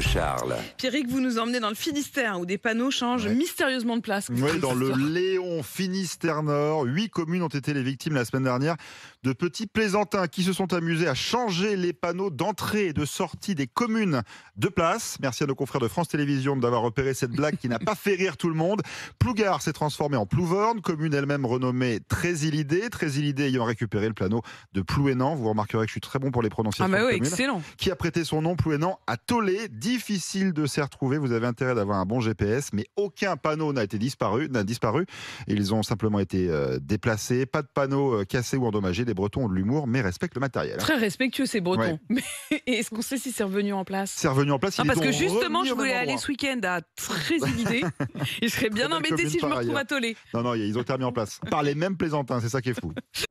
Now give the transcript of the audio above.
Charles. Pierrick, vous nous emmenez dans le Finistère où des panneaux changent mystérieusement de place. Oui, dans le Léon Finistère Nord, huit communes ont été les victimes la semaine dernière de petits plaisantins qui se sont amusés à changer les panneaux d'entrée et de sortie des communes de place. Merci à nos confrères de France Télévisions d'avoir repéré cette blague qui n'a pas fait rire tout le monde. Plougard s'est transformé en Plouvorne, commune elle-même renommée très Trésilidée ayant récupéré le panneau de Plouénan. Vous remarquerez que je suis très bon pour les prononciations. Ah bah oui, excellent. Qui a prêté son nom Plouénan à Tolé, difficile de s'y retrouver. Vous avez intérêt d'avoir un bon GPS, mais aucun panneau n'a été disparu, n'a disparu. Ils ont simplement été euh, déplacés. Pas de panneaux euh, cassés ou endommagés. Les Bretons ont de l'humour, mais respectent le matériel. Très respectueux ces Bretons. Mais est-ce qu'on sait si c'est revenu en place C'est revenu en place. Ah, parce que justement, je voulais aller ce week-end à très et je serais bien embêté si je me retrouve à Tolé. Non, non, ils ont terminé en place. Par les mêmes plaisantins, hein, c'est ça qui est fou.